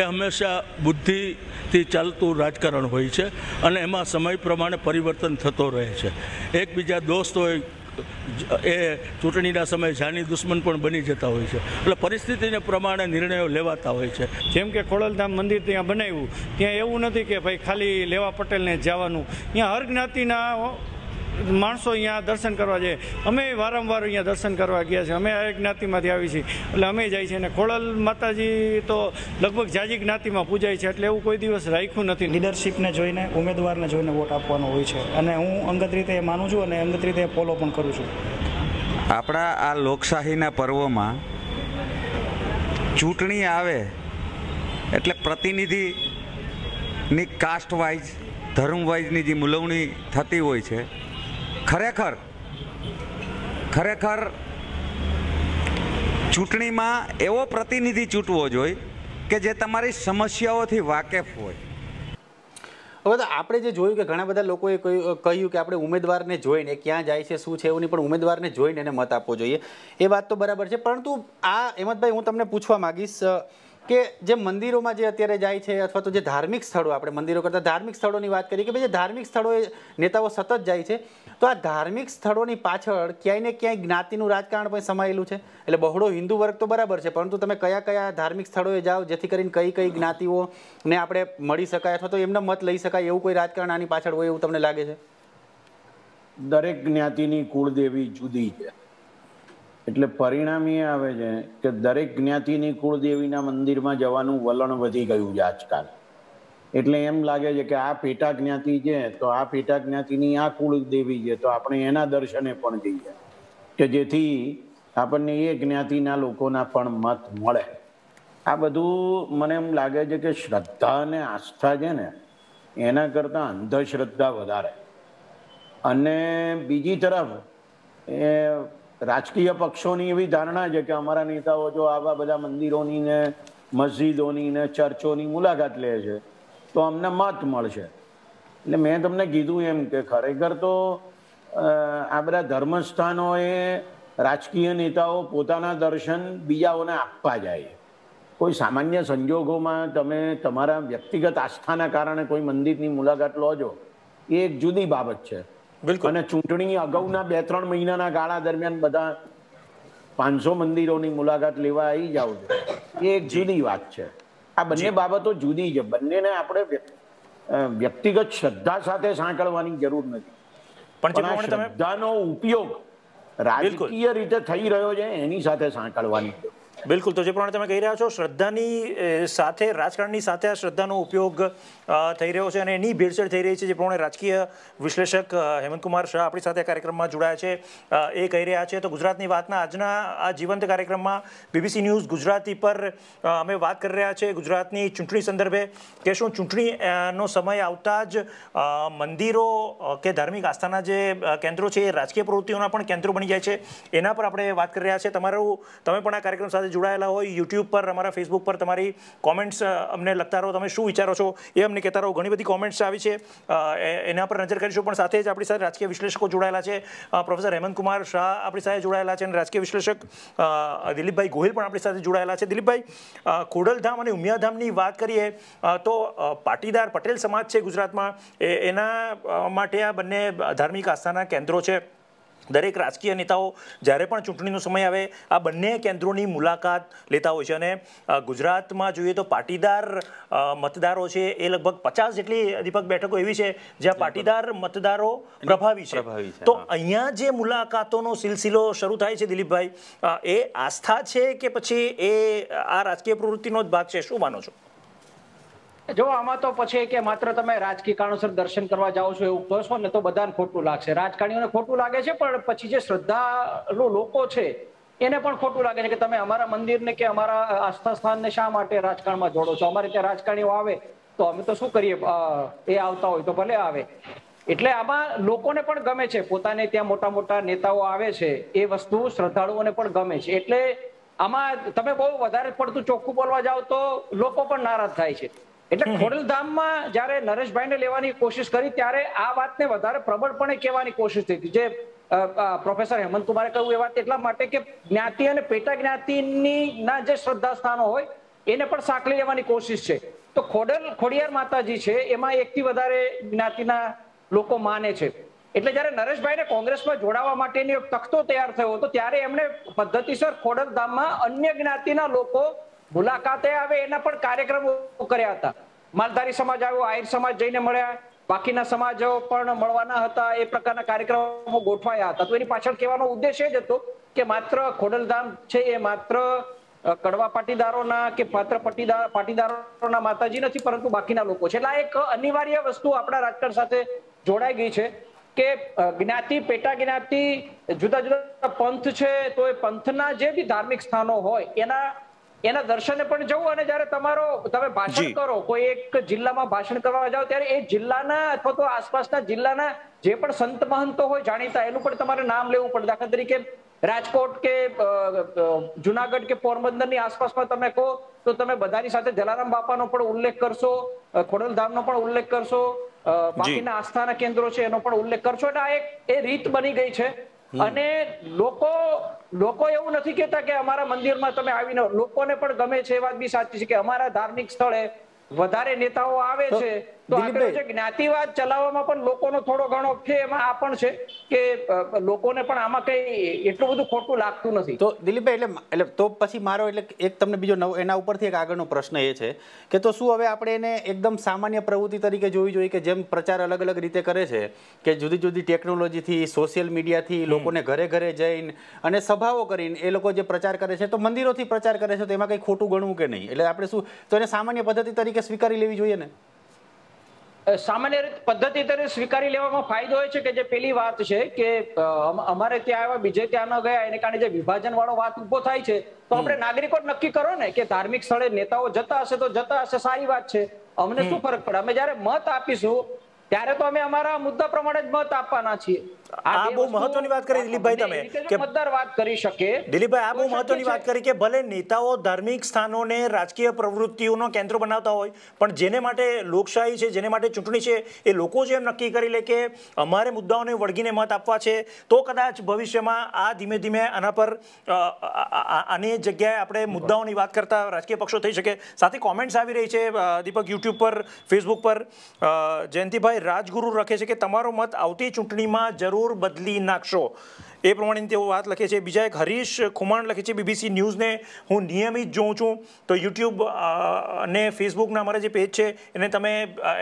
એ હંમેશા બુદ્ધિથી ચાલતું રાજકારણ હોય છે અને એમાં સમય પ્રમાણે પરિવર્તન થતો રહે છે એકબીજા દોસ્ત હોય એ ચૂંટણીના સમયે જાની દુશ્મન પણ બની જતા હોય છે એટલે પરિસ્થિતિને પ્રમાણે નિર્ણયો લેવાતા હોય છે જેમ કે ખોડલધામ મંદિર ત્યાં બનાવ્યું ત્યાં એવું નથી કે ભાઈ ખાલી લેવા પટેલને જવાનું ત્યાં હર જ્ઞાતિના માણસો અહીંયા દર્શન કરવા જાય અમે વારંવાર અહીંયા દર્શન કરવા ગયા છીએ અમે આ જ્ઞાતિમાંથી આવી છીએ એટલે અમે જાય છે અને ખોડલ માતાજી તો લગભગ જાજી જ્ઞાતિમાં પૂજાય છે એટલે એવું કોઈ દિવસ રાખ્યું નથી લીડરશીપને જોઈને ઉમેદવારને જોઈને વોટ આપવાનો હોય છે અને હું અંગત રીતે એ માનું છું અને અંગત રીતે ફોલો પણ કરું છું આપણા આ લોકશાહીના પર્વમાં ચૂંટણી આવે એટલે પ્રતિનિધિની કાસ્ટ વાઇઝ ધર્મ જે મુલવણી થતી હોય છે ખરેખર ખરેખર ચૂંટણીમાં એવો પ્રતિનિધિ ચૂંટવો જોઈએ કે જે તમારી સમસ્યાઓથી વાકેફ હોય હવે તો આપણે જે જોયું કે ઘણા બધા લોકોએ કહ્યું કે આપણે ઉમેદવારને જોઈને ક્યાં જાય છે શું છે એવું નહીં પણ ઉમેદવારને જોઈને એને મત આપવો જોઈએ એ વાત તો બરાબર છે પરંતુ આ હેમંતભાઈ હું તમને પૂછવા માગીશ કે જે મંદિરોમાં જે અત્યારે જાય છે અથવા તો જે ધાર્મિક સ્થળો આપણે મંદિરો કરતાં ધાર્મિક સ્થળોની વાત કરીએ કે ભાઈ જે ધાર્મિક સ્થળોએ નેતાઓ સતત જાય છે તો આ ધાર્મિક સ્થળોની પાછળ ક્યાંય ને ક્યાંય જ્ઞાતિનું રાજકારણ પણ સમાયેલું છે એટલે બહોળો હિન્દુ વર્ગ તો બરાબર છે પરંતુ તમે કયા કયા ધાર્મિક સ્થળોએ જાઓ જેથી કરીને કઈ કઈ જ્ઞાતિઓને આપણે મળી શકાય અથવા તો એમનો મત લઈ શકાય એવું કોઈ રાજકારણ આની પાછળ હોય એવું તમને લાગે છે દરેક જ્ઞાતિની કુળદેવી જુદી છે એટલે પરિણામ એ આવે છે કે દરેક જ્ઞાતિની કુળદેવીના મંદિરમાં જવાનું વલણ વધી ગયું છે આજકાલ એટલે એમ લાગે છે કે આ પેટા જ્ઞાતિ છે તો આ પેટા જ્ઞાતિની આ કુળદેવી છે તો આપણે એના દર્શને પણ જઈએ કે જેથી આપણને એ જ્ઞાતિના લોકોના પણ મત મળે આ બધું મને એમ લાગે છે કે શ્રદ્ધા અને આસ્થા છે ને એના કરતાં અંધશ્રદ્ધા વધારે અને બીજી તરફ એ રાજકીય પક્ષોની એવી ધારણા છે કે અમારા નેતાઓ જો આવા બધા મંદિરોની ને મસ્જિદોની ને ચર્ચોની મુલાકાત લે છે તો અમને મત મળશે એટલે મેં તમને કીધું એમ કે ખરેખર તો આ બધા ધર્મસ્થાનોએ રાજકીય નેતાઓ પોતાના દર્શન બીજાઓને આપવા જાય કોઈ સામાન્ય સંજોગોમાં તમે તમારા વ્યક્તિગત આસ્થાના કારણે કોઈ મંદિરની મુલાકાત લો છો એ એક જુદી બાબત છે અને ચૂંટણી અગાઉના બે ત્રણ મહિનાના ગાળા દરમિયાન બધા પાંચસો મંદિરોની મુલાકાત લેવા આવી જાવ એ એક જુદી વાત છે આ બંને બાબતો જુદી છે બંનેને આપણે વ્યક્તિગત શ્રદ્ધા સાથે સાંકળવાની જરૂર નથી પણ શ્રદ્ધાનો ઉપયોગ રાજકીય રીતે થઈ રહ્યો છે એની સાથે સાંકળવાની બિલકુલ તો જે પ્રમાણે તમે કહી રહ્યા છો શ્રદ્ધાની સાથે રાજકારણની સાથે આ શ્રદ્ધાનો ઉપયોગ થઈ રહ્યો છે અને એની ભેળસેળ થઈ રહી છે જે પ્રમાણે રાજકીય વિશ્લેષક હેમંતકુમાર શાહ આપણી સાથે આ કાર્યક્રમમાં જોડાયા છે એ કહી રહ્યા છે તો ગુજરાતની વાતના આજના આ જીવંત કાર્યક્રમમાં બીબીસી ન્યૂઝ ગુજરાતી પર અમે વાત કરી રહ્યા છીએ ગુજરાતની ચૂંટણી સંદર્ભે કે શું ચૂંટણીનો સમય આવતા જ મંદિરો કે ધાર્મિક આસ્થાના જે કેન્દ્રો છે એ રાજકીય પ્રવૃત્તિઓના પણ કેન્દ્રો બની જાય છે એના પર આપણે વાત કરી રહ્યા છીએ તમારું તમે પણ આ કાર્યક્રમ સાથે જોડાયેલા હોય યુટ્યુબ પર અમારા ફેસબુક પર તમારી કોમેન્ટ્સ અમને લખતા રહો તમે શું વિચારો છો એ અમને કહેતા રહો ઘણી બધી કોમેન્ટ્સ આવી છે એના પર નજર કરીશું પણ સાથે જ આપણી સાથે રાજકીય વિશ્લેષકો જોડાયેલા છે પ્રોફેસર હેમંતકુમાર શાહ આપણી સાથે જોડાયેલા છે અને રાજકીય વિશ્લેષક દિલીપભાઈ ગોહિલ પણ આપણી સાથે જોડાયેલા છે દિલીપભાઈ ખોડલધામ અને ઉમિયાધામની વાત કરીએ તો પાટીદાર પટેલ સમાજ છે ગુજરાતમાં એના માટે આ બંને ધાર્મિક આસ્થાના કેન્દ્રો છે દરેક રાજકીય નેતાઓ જ્યારે પણ ચૂંટણીનો સમય આવે આ બંને કેન્દ્રોની મુલાકાત લેતા હોય છે અને ગુજરાતમાં જોઈએ તો પાટીદાર મતદારો છે એ લગભગ પચાસ જેટલી દીપક બેઠકો એવી છે જ્યાં પાટીદાર મતદારો પ્રભાવી છે તો અહીંયા જે મુલાકાતોનો સિલસિલો શરૂ થાય છે દિલીપભાઈ એ આસ્થા છે કે પછી એ આ રાજકીય પ્રવૃત્તિનો જ ભાગ છે શું માનો છો જો આમાં તો પછી કે માત્ર તમે રાજકીય કારણોસર દર્શન કરવા જાઓ છો એવું કરશો ને તો બધાને ખોટું લાગશે રાજકારણીઓને ખોટું લાગે છે પણ પછી જે શ્રદ્ધાળુ લોકો છે એને પણ ખોટું લાગે છે કે તમે અમારા મંદિરને કે અમારા આસ્થા સ્થાનને શા માટે રાજકારણમાં જોડો છો અમારે ત્યાં રાજકારણીઓ આવે તો અમે તો શું કરીએ એ આવતા હોય તો ભલે આવે એટલે આમાં લોકોને પણ ગમે છે પોતાને ત્યાં મોટા મોટા નેતાઓ આવે છે એ વસ્તુ શ્રદ્ધાળુઓને પણ ગમે છે એટલે આમાં તમે બહુ વધારે પડતું ચોખ્ખું બોલવા જાઓ તો લોકો પણ નારાજ થાય છે એટલે ખોડલધામમાં જ્યારે નરેશભાઈને લેવાની કોશિશ કરી ત્યારે આ વાતને વધારે પ્રબળપણે કહેવાની કોશિશ થઈ જે પ્રોફેસર હેમંત કુમારે કહ્યું એ વાત એટલા માટે કે જ્ઞાતિ અને પેટા જ્ઞાતિની ના જે શ્રદ્ધા સ્થાનો હોય એને પણ સાંકળી લેવાની કોશિશ છે તો ખોડલ ખોડિયાર માતાજી છે એમાં એકથી વધારે જ્ઞાતિના લોકો માને છે એટલે જ્યારે નરેશભાઈને કોંગ્રેસમાં જોડાવા માટેની એક તખતો તૈયાર થયો હતો ત્યારે એમણે પદ્ધતિસર ખોડલધામમાં અન્ય જ્ઞાતિના લોકો મુલાકાતે આવે એના પણ કાર્યક્રમો કર્યા હતા માલધારી સમાજ આવ્યો આહિર સમાજ જઈને મળ્યા બાકીના સમાજો પણ મળવાના હતા એ પ્રકારના કાર્યક્રમો ગોઠવાયા હતા તો એની પાછળ કહેવાનો ઉદ્દેશ એ જ હતો કે માત્ર ખોડલધામ છે એ માત્ર કડવા પાટીદારોના કે પાત્ર પટ્ટીદાર પાટીદારોના માતાજી નથી પરંતુ બાકીના લોકો છે એટલે એક અનિવાર્ય વસ્તુ આપણા રાજકારણ સાથે જોડાઈ ગઈ છે કે જ્ઞાતિ પેટા જ્ઞાતિ જુદા જુદા પંથ છે તો એ પંથના જે બી ધાર્મિક સ્થાનો હોય એના એના દર્શને પણ જવું અને જ્યારે તમારો તમે ભાષણ કરો કોઈ એક જિલ્લામાં ભાષણ કરવા જાઓ ત્યારે એ જિલ્લાના અથવા તો આસપાસના જિલ્લાના જે પણ સંત મહંતો હોય જાણીતા એનું પણ તમારે નામ લેવું પડે દાખલા તરીકે રાજકોટ કે જુનાગઢ કે પોરબંદરની આસપાસમાં તમે કહો તો તમે બધાની સાથે જલારામ બાપાનો પણ ઉલ્લેખ કરશો ખોડલ ખોડલધામનો પણ ઉલ્લેખ કરશો બાકીના આસ્થાના કેન્દ્રો છે એનો પણ ઉલ્લેખ કરશો એટલે આ એક એ રીત બની ગઈ છે અને લોકો લોકો એવું નથી કહેતા કે અમારા મંદિરમાં તમે આવીને લોકોને પણ ગમે છે એ વાત બી સાચી છે કે અમારા ધાર્મિક સ્થળે વધારે નેતાઓ આવે છે જ્ઞાતિવાદ ચલાવવામાં પણ લોકોનો થોડો ઘણો છે એમાં આ પણ છે કે લોકોને પણ આમાં કઈ એટલું બધું ખોટું લાગતું નથી તો દિલીપભાઈ એટલે એટલે તો પછી મારો એટલે એક તમને બીજો નવો એના ઉપરથી એક આગળનો પ્રશ્ન એ છે કે તો શું હવે આપણે એને એકદમ સામાન્ય પ્રવૃત્તિ તરીકે જોવી જોઈએ કે જેમ પ્રચાર અલગ અલગ રીતે કરે છે કે જુદી જુદી ટેકનોલોજીથી સોશિયલ મીડિયાથી લોકોને ઘરે ઘરે જઈને અને સભાઓ કરીને એ લોકો જે પ્રચાર કરે છે તો મંદિરોથી પ્રચાર કરે છે તો એમાં કંઈ ખોટું ગણવું કે નહીં એટલે આપણે શું તો એને સામાન્ય પદ્ધતિ તરીકે સ્વીકારી લેવી જોઈએ ને સામાન્ય રીતે પદ્ધતિ તરીકે સ્વીકારી લેવામાં ફાયદો હોય છે કે જે પેલી વાત છે કે અમારે ત્યાં આવ્યા બીજે ત્યાં ન ગયા એને કારણે જે વિભાજન વાળો વાત ઉભો થાય છે તો આપણે નાગરિકો નક્કી કરો ને કે ધાર્મિક સ્થળે નેતાઓ જતા હશે તો જતા હશે સારી વાત છે અમને શું ફરક પડે અમે જયારે મત આપીશું ત્યારે તો અમે અમારા મુદ્દા પ્રમાણે જ મત આપવાના છીએ લોકશાહી છે જેને લોકો જ નક્કી કરી લે કે અમારે મુદ્દાઓને વળગીને મત આપવા છે તો કદાચ ભવિષ્યમાં આ ધીમે ધીમે આના પર આની જગ્યાએ આપણે મુદ્દાઓની વાત કરતા રાજકીય પક્ષો થઈ શકે સાથે કોમેન્ટ્સ આવી રહી છે દીપક યુટ્યુબ પર ફેસબુક પર જયંતિભાઈ રાજગુરુ રખે છે કે તમારો મત આવતી ચૂંટણીમાં જરૂર જરૂર બદલી નાખશો એ પ્રમાણે તેઓ વાત લખે છે બીજા એક હરીશ ખુમાણ લખે છે બીબીસી ન્યૂઝને હું નિયમિત જોઉં છું તો યુટ્યુબ અને ફેસબુકના અમારા જે પેજ છે એને તમે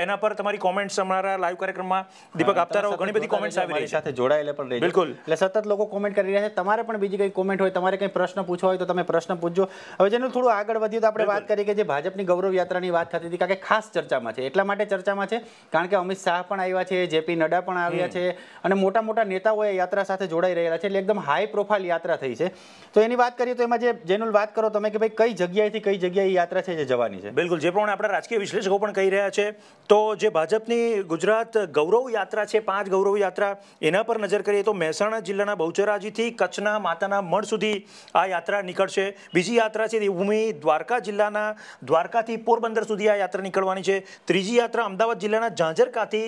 એના પર તમારી કોમેન્ટ્સ અમારા લાઈવ કાર્યક્રમમાં દીપક આપતા રહો ઘણી બધી કોમેન્ટ્સ આવી રહી સાથે જોડાયેલા પણ રહી બિલકુલ એટલે સતત લોકો કોમેન્ટ કરી રહ્યા છે તમારે પણ બીજી કંઈ કોમેન્ટ હોય તમારે કંઈ પ્રશ્ન પૂછવા હોય તો તમે પ્રશ્ન પૂછજો હવે જેનું થોડું આગળ વધ્યું તો આપણે વાત કરી કે જે ભાજપની ગૌરવ યાત્રાની વાત થતી હતી કારણ કે ખાસ ચર્ચામાં છે એટલા માટે ચર્ચામાં છે કારણ કે અમિત શાહ પણ આવ્યા છે જેપી નડ્ડા પણ આવ્યા છે અને મોટા મોટા નેતાઓએ યાત્રા સાથે જોડાઈ રહ્યા આવ્યા છે એટલે એકદમ હાઈ પ્રોફાઇલ યાત્રા થઈ છે તો એની વાત કરીએ તો એમાં જે જેનું વાત કરો તમે કે ભાઈ કઈ જગ્યાએથી કઈ જગ્યાએ યાત્રા છે જે જવાની છે બિલકુલ જે પ્રમાણે આપણા રાજકીય વિશ્લેષકો પણ કહી રહ્યા છે તો જે ભાજપની ગુજરાત ગૌરવ યાત્રા છે પાંચ ગૌરવ યાત્રા એના પર નજર કરીએ તો મહેસાણા જિલ્લાના બહુચરાજીથી કચ્છના માતાના મઢ સુધી આ યાત્રા નીકળશે બીજી યાત્રા છે દેવભૂમિ દ્વારકા જિલ્લાના દ્વારકાથી પોરબંદર સુધી આ યાત્રા નીકળવાની છે ત્રીજી યાત્રા અમદાવાદ જિલ્લાના ઝાંઝરકાથી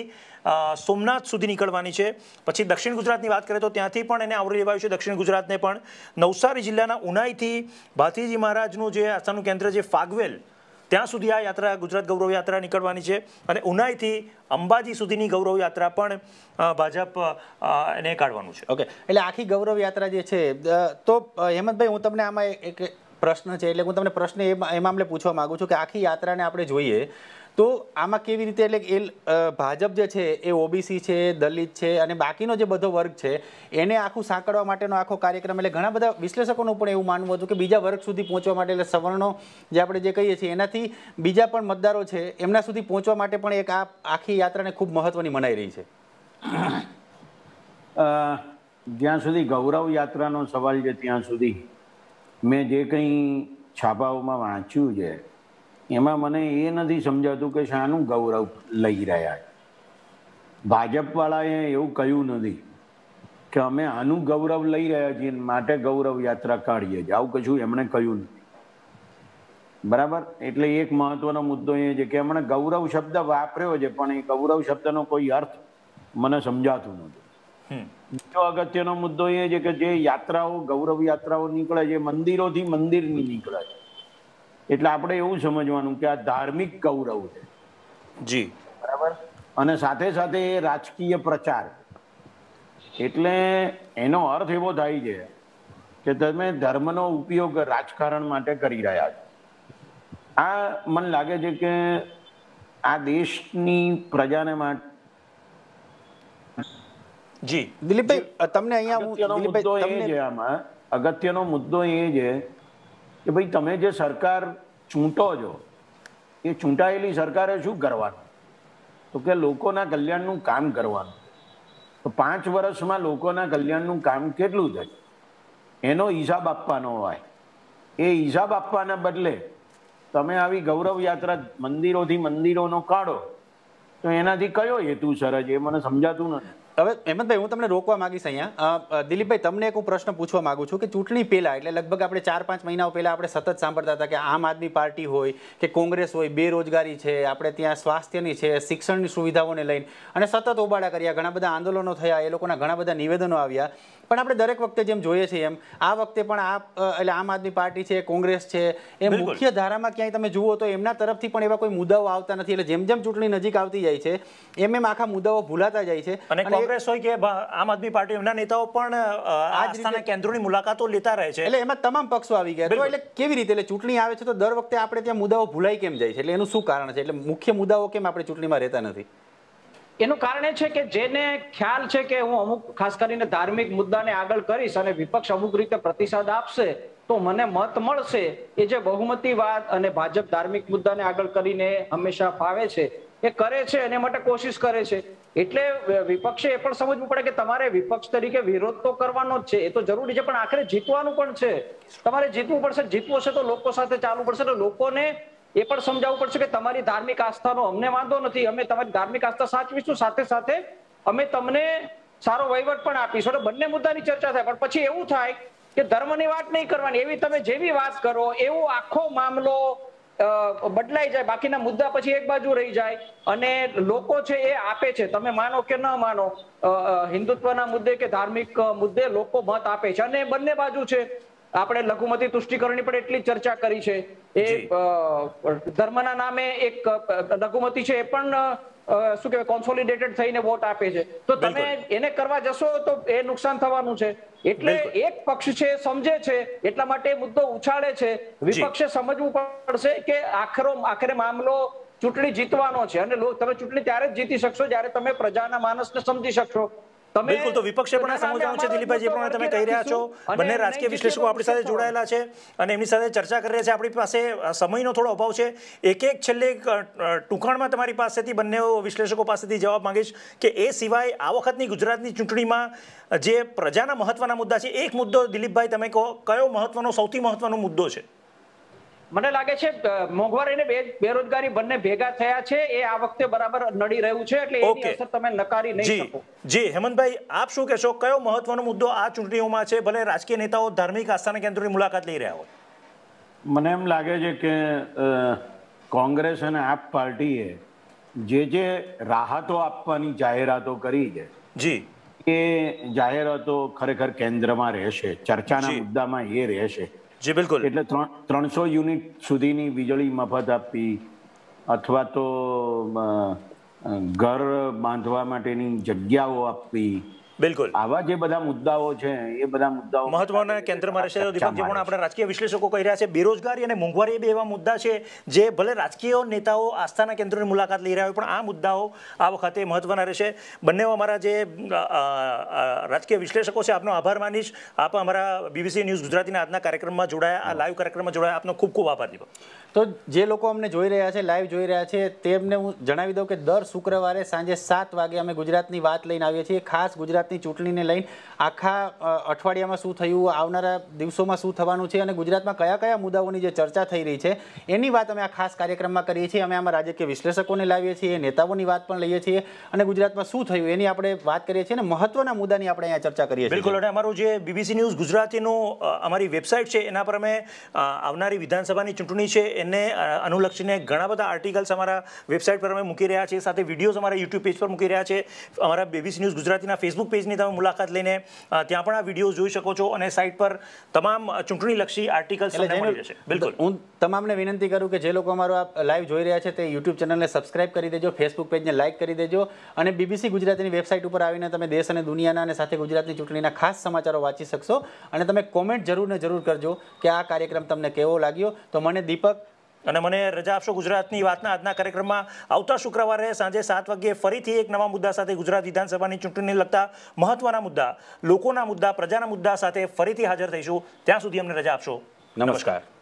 સોમનાથ સુધી નીકળવાની છે પછી દક્ષિણ ગુજરાતની વાત કરીએ તો ત્યાંથી પણ એને આવરી લેવાયું છે દક્ષિણ ગુજરાતને પણ નવસારી જિલ્લાના ઉનાઈથી ભાતીજી મહારાજનું જે આસ્થાનું કેન્દ્ર જે ફાગવેલ ત્યાં સુધી આ યાત્રા ગુજરાત ગૌરવ યાત્રા નીકળવાની છે અને ઉનાઈથી અંબાજી સુધીની ગૌરવ યાત્રા પણ ભાજપ એને કાઢવાનું છે ઓકે એટલે આખી ગૌરવ યાત્રા જે છે તો હેમંતભાઈ હું તમને આમાં એક પ્રશ્ન છે એટલે હું તમને પ્રશ્ન એ મામલે પૂછવા માગું છું કે આખી યાત્રાને આપણે જોઈએ તો આમાં કેવી રીતે એટલે એ ભાજપ જે છે એ ઓબીસી છે દલિત છે અને બાકીનો જે બધો વર્ગ છે એને આખું સાંકળવા માટેનો આખો કાર્યક્રમ એટલે ઘણા બધા વિશ્લેષકોનું પણ એવું માનવું હતું કે બીજા વર્ગ સુધી પહોંચવા માટે એટલે સવર્ણો જે આપણે જે કહીએ છીએ એનાથી બીજા પણ મતદારો છે એમના સુધી પહોંચવા માટે પણ એક આ આખી યાત્રાને ખૂબ મહત્ત્વની મનાઈ રહી છે જ્યાં સુધી ગૌરવ યાત્રાનો સવાલ છે ત્યાં સુધી મેં જે કંઈ છાપાઓમાં વાંચ્યું છે એમાં મને એ નથી સમજાતું કે શાનું ગૌરવ લઈ રહ્યા ભાજપવાળાએ એવું કહ્યું નથી કે અમે આનું ગૌરવ લઈ રહ્યા છીએ માટે ગૌરવ યાત્રા કાઢીએ છીએ આવું કશું એમણે કહ્યું નથી બરાબર એટલે એક મહત્વનો મુદ્દો એ છે કે એમણે ગૌરવ શબ્દ વાપર્યો છે પણ એ ગૌરવ શબ્દનો કોઈ અર્થ મને સમજાતું નથી બીજો અગત્યનો મુદ્દો એ છે કે જે યાત્રાઓ ગૌરવ યાત્રાઓ નીકળે છે મંદિરોથી મંદિરની નીકળે છે એટલે આપણે એવું સમજવાનું કે આ ધાર્મિક ગૌરવ છે જી બરાબર અને સાથે સાથે રાજકીય પ્રચાર એટલે એનો અર્થ એવો થાય છે કે તમે ધર્મનો ઉપયોગ રાજકારણ માટે કરી રહ્યા છો આ મને લાગે છે કે આ દેશની પ્રજાને માટે જી દિલીપભાઈ તમને અહીંયા અગત્યનો મુદ્દો એ છે કે ભાઈ તમે જે સરકાર ચૂંટો છો એ ચૂંટાયેલી સરકારે શું કરવાનું તો કે લોકોના કલ્યાણનું કામ કરવાનું તો પાંચ વર્ષમાં લોકોના કલ્યાણનું કામ કેટલું થાય એનો હિસાબ આપવાનો હોય એ હિસાબ આપવાના બદલે તમે આવી ગૌરવ યાત્રા મંદિરોથી મંદિરોનો કાઢો તો એનાથી કયો હેતુ સરજ એ મને સમજાતું નથી હવે હેમંતભાઈ હું તમને રોકવા માંગીશ અહીંયા દિલીપભાઈ તમને એક પ્રશ્ન પૂછવા માગું છું કે ચૂંટણી પહેલાં એટલે લગભગ આપણે ચાર પાંચ મહિનાઓ પહેલાં આપણે સતત સાંભળતા હતા કે આમ આદમી પાર્ટી હોય કે કોંગ્રેસ હોય બેરોજગારી છે આપણે ત્યાં સ્વાસ્થ્યની છે શિક્ષણની સુવિધાઓને લઈને અને સતત ઓબાળા કર્યા ઘણા બધા આંદોલનો થયા એ લોકોના ઘણા બધા નિવેદનો આવ્યા પણ આપણે દરેક વખતે જેમ જોઈએ છીએ એમ આ વખતે પણ આ એટલે આમ આદમી પાર્ટી છે કોંગ્રેસ છે એ મુખ્ય ધારામાં ક્યાંય તમે જુઓ તો એમના તરફથી પણ એવા કોઈ મુદ્દાઓ આવતા નથી એટલે જેમ જેમ ચૂંટણી નજીક આવતી જાય છે એમ એમ આખા મુદ્દાઓ ભૂલાતા જાય છે અને કોંગ્રેસ હોય કે આમ આદમી પાર્ટી એમના નેતાઓ પણ આસ્થાના કેન્દ્રોની મુલાકાતો લેતા રહે છે એટલે એમાં તમામ પક્ષો આવી ગયા એટલે કેવી રીતે એટલે ચૂંટણી આવે છે તો દર વખતે આપણે ત્યાં મુદ્દાઓ ભૂલાઈ કેમ જાય છે એટલે એનું શું કારણ છે એટલે મુખ્ય મુદ્દાઓ કેમ આપણે ચૂંટણીમાં રહેતા નથી એનું કારણ એ છે કે જેને ખ્યાલ છે કે હું અમુક ખાસ કરીને ધાર્મિક મુદ્દાને આગળ કરીશ અને વિપક્ષ અમુક રીતે પ્રતિસાદ આપશે તો મને મત મળશે એ જે બહુમતીવાદ અને ભાજપ ધાર્મિક મુદ્દાને આગળ કરીને હંમેશા ફાવે છે એ કરે છે એને માટે કોશિશ કરે છે એટલે વિપક્ષે એ પણ સમજવું પડે કે તમારે વિપક્ષ તરીકે વિરોધ તો કરવાનો જ છે એ તો જરૂરી છે પણ આખરે જીતવાનું પણ છે તમારે જીતવું પડશે જીતવું છે તો લોકો સાથે ચાલવું પડશે તો લોકોને એ પણ સમજાવવું પડશે કે તમારી ધાર્મિક આસ્થાનો અમને વાંધો નથી અમે તમારી ધાર્મિક આસ્થા સાચવીશું સાથે સાથે અમે તમને સારો વહીવટ પણ આપીશું એટલે બંને મુદ્દાની ચર્ચા થાય પણ પછી એવું થાય કે ધર્મની વાત નહીં કરવાની એવી તમે જેવી વાત કરો એવો આખો મામલો બદલાઈ જાય બાકીના મુદ્દા પછી એક બાજુ રહી જાય અને લોકો છે એ આપે છે તમે માનો કે ન માનો હિન્દુત્વના મુદ્દે કે ધાર્મિક મુદ્દે લોકો મત આપે છે અને બંને બાજુ છે આપણે લઘુમતી તુષ્ટિકરણની પણ એટલી ચર્ચા કરી છે એ ધર્મના નામે એક લઘુમતી છે એ પણ શું કહેવાય કોન્સોલિડેટેડ થઈને વોટ આપે છે તો તમે એને કરવા જશો તો એ નુકસાન થવાનું છે એટલે એક પક્ષ છે સમજે છે એટલા માટે મુદ્દો ઉછાળે છે વિપક્ષે સમજવું પડશે કે આખરો આખરે મામલો ચૂંટણી જીતવાનો છે અને તમે ચૂંટણી ત્યારે જ જીતી શકશો જ્યારે તમે પ્રજાના માનસને સમજી શકશો તમે બિલકુલ તો વિપક્ષે પણ સમજાવ્યું છે દિલીપભાઈ જે પ્રમાણે તમે કહી રહ્યા છો બંને રાજકીય વિશ્લેષકો આપણી સાથે જોડાયેલા છે અને એમની સાથે ચર્ચા કરી રહ્યા છે આપણી પાસે સમયનો થોડો અભાવ છે એક એક છેલ્લે ટૂંકાણમાં તમારી પાસેથી બંને વિશ્લેષકો પાસેથી જવાબ માંગીશ કે એ સિવાય આ વખતની ગુજરાતની ચૂંટણીમાં જે પ્રજાના મહત્વના મુદ્દા છે એક મુદ્દો દિલીપભાઈ તમે કહો કયો મહત્વનો સૌથી મહત્વનો મુદ્દો છે મને લાગે છે મોંઘવારી અને બેરોજગારી બંને ભેગા થયા છે એ આ વખતે બરાબર નડી રહ્યું છે એટલે એની અસર તમે નકારી નહીં શકો જી હેમંતભાઈ આપ શું કહેશો કયો મહત્વનો મુદ્દો આ ચૂંટણીઓમાં છે ભલે રાજકીય નેતાઓ ધાર્મિક આસ્થાના કેન્દ્રોની મુલાકાત લઈ રહ્યા હોય મને એમ લાગે છે કે કોંગ્રેસ અને આપ પાર્ટીએ જે જે રાહતો આપવાની જાહેરાતો કરી છે જી એ જાહેરાતો ખરેખર કેન્દ્રમાં રહેશે ચર્ચાના મુદ્દામાં એ રહેશે જી બિલકુલ એટલે ત્રણસો યુનિટ સુધીની વીજળી મફત આપવી અથવા તો ઘર બાંધવા માટેની જગ્યાઓ આપવી બિલકુલ આવા જે બધા મુદ્દાઓ છે એ બધા મુદ્દાઓ મહત્વના કેન્દ્રમાં રહેશે દીપકજી પણ આપણા રાજકીય વિશ્લેષકો કહી રહ્યા છે બેરોજગારી અને મોંઘવારી એ બે એવા મુદ્દા છે જે ભલે રાજકીય નેતાઓ આસ્થાના કેન્દ્રોની મુલાકાત લઈ રહ્યા હોય પણ આ મુદ્દાઓ આ વખતે મહત્વના રહેશે બંને અમારા જે રાજકીય વિશ્લેષકો છે આપનો આભાર માનીશ આપ અમારા બીબીસી ન્યૂઝ ગુજરાતીના આજના કાર્યક્રમમાં જોડાયા આ લાઈવ કાર્યક્રમમાં જોડાયા આપનો ખૂબ ખૂબ આભાર દીપક તો જે લોકો અમને જોઈ રહ્યા છે લાઈવ જોઈ રહ્યા છે તેમને હું જણાવી દઉં કે દર શુક્રવારે સાંજે સાત વાગે અમે ગુજરાતની વાત લઈને આવીએ છીએ ખાસ ગુજરાતની ચૂંટણીને લઈને આખા અઠવાડિયામાં શું થયું આવનારા દિવસોમાં શું થવાનું છે અને ગુજરાતમાં કયા કયા મુદ્દાઓની જે ચર્ચા થઈ રહી છે એની વાત અમે આ ખાસ કાર્યક્રમમાં કરીએ છીએ અમે આમાં રાજકીય વિશ્લેષકોને લાવીએ છીએ નેતાઓની વાત પણ લઈએ છીએ અને ગુજરાતમાં શું થયું એની આપણે વાત કરીએ છીએ અને મહત્વના મુદ્દાની આપણે અહીંયા ચર્ચા કરીએ છીએ બિલકુલ અને અમારું જે બીબીસી ન્યૂઝ ગુજરાતીનું અમારી વેબસાઇટ છે એના પર અમે આવનારી વિધાનસભાની ચૂંટણી છે એને અનુલક્ષીને ઘણા બધા આર્ટિકલ્સ અમારા વેબસાઇટ પર અમે મૂકી રહ્યા છીએ સાથે વિડીયોઝ અમારા યુટ્યુબ પેજ પર મૂકી રહ્યા છે અમારા બેબીસી ન્યૂઝ ગુજરાતીના ફેસબુક પેજની તમે મુલાકાત લઈને ત્યાં પણ આ વિડીયો જોઈ શકો છો અને સાઇટ પર તમામ ચૂંટણીલક્ષી આર્ટિકલ્સ મળી જશે બિલકુલ હું તમામને વિનંતી કરું કે જે લોકો અમારો આ લાઈવ જોઈ રહ્યા છે તે યુટ્યુબ ચેનલને સબસ્ક્રાઇબ કરી દેજો ફેસબુક પેજને લાઇક કરી દેજો અને બીબીસી ગુજરાતીની વેબસાઇટ ઉપર આવીને તમે દેશ અને દુનિયાના અને સાથે ગુજરાતની ચૂંટણીના ખાસ સમાચારો વાંચી શકશો અને તમે કોમેન્ટ જરૂર ને જરૂર કરજો કે આ કાર્યક્રમ તમને કેવો લાગ્યો તો મને દીપક અને મને રજા આપશો ગુજરાતની વાતના આજના કાર્યક્રમમાં આવતા શુક્રવારે સાંજે સાત વાગ્યે ફરીથી એક નવા મુદ્દા સાથે ગુજરાત વિધાનસભાની ચૂંટણીને લગતા મહત્વના મુદ્દા લોકોના મુદ્દા પ્રજાના મુદ્દા સાથે ફરીથી હાજર થઈશું ત્યાં સુધી અમને રજા આપશો નમસ્કાર